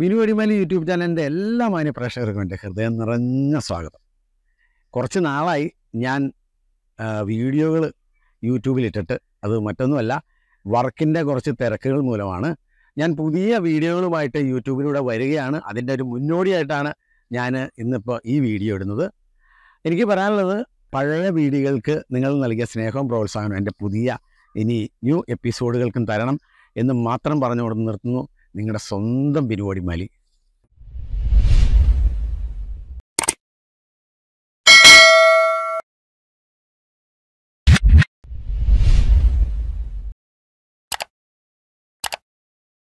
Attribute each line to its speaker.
Speaker 1: Minu Adimali YouTube ചാനലിൻ്റെ എല്ലാ മാന്യ പ്രേക്ഷകർക്കും എൻ്റെ ഹൃദയം നിറഞ്ഞ സ്വാഗതം കുറച്ച് നാളായി ഞാൻ വീഡിയോകൾ യൂട്യൂബിലിട്ടിട്ട് അത് മറ്റൊന്നുമല്ല വർക്കിൻ്റെ കുറച്ച് തിരക്കുകൾ മൂലമാണ് ഞാൻ പുതിയ വീഡിയോകളുമായിട്ട് യൂട്യൂബിലൂടെ വരികയാണ് അതിൻ്റെ ഒരു മുന്നോടിയായിട്ടാണ് ഞാൻ ഇന്നിപ്പോൾ ഈ വീഡിയോ ഇടുന്നത് എനിക്ക് പറയാനുള്ളത് പഴയ വീഡിയോകൾക്ക് നിങ്ങൾ നൽകിയ സ്നേഹവും പ്രോത്സാഹനവും എൻ്റെ പുതിയ ഇനി ന്യൂ എപ്പിസോഡുകൾക്കും തരണം എന്ന് മാത്രം പറഞ്ഞുകൊണ്ട് നിർത്തുന്നു നിങ്ങളുടെ സ്വന്തം മാലി